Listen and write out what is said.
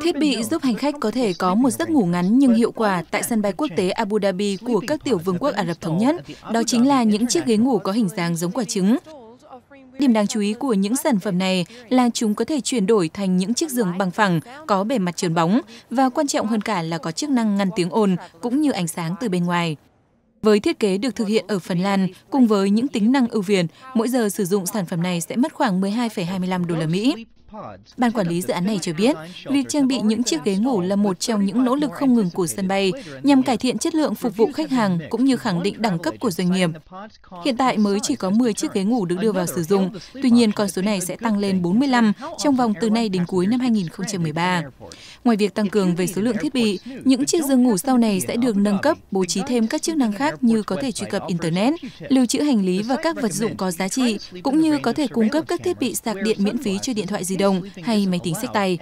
Thiết bị giúp hành khách có thể có một giấc ngủ ngắn nhưng hiệu quả tại sân bay quốc tế Abu Dhabi của các tiểu vương quốc Ả Rập Thống Nhất. Đó chính là những chiếc ghế ngủ có hình dáng giống quả trứng. Điểm đáng chú ý của những sản phẩm này là chúng có thể chuyển đổi thành những chiếc giường bằng phẳng, có bề mặt trơn bóng và quan trọng hơn cả là có chức năng ngăn tiếng ồn cũng như ánh sáng từ bên ngoài. Với thiết kế được thực hiện ở Phần Lan, cùng với những tính năng ưu việt, mỗi giờ sử dụng sản phẩm này sẽ mất khoảng 12,25 đô la Mỹ. Ban quản lý dự án này cho biết, việc trang bị những chiếc ghế ngủ là một trong những nỗ lực không ngừng của sân bay nhằm cải thiện chất lượng phục vụ khách hàng cũng như khẳng định đẳng cấp của doanh nghiệp. Hiện tại mới chỉ có 10 chiếc ghế ngủ được đưa vào sử dụng, tuy nhiên con số này sẽ tăng lên 45 trong vòng từ nay đến cuối năm 2013. Ngoài việc tăng cường về số lượng thiết bị, những chiếc giường ngủ sau này sẽ được nâng cấp, bố trí thêm các chức năng khác như có thể truy cập Internet, lưu trữ hành lý và các vật dụng có giá trị, cũng như có thể cung cấp các thiết bị sạc điện miễn phí cho điện thoại di động đông hay máy tính sách tay.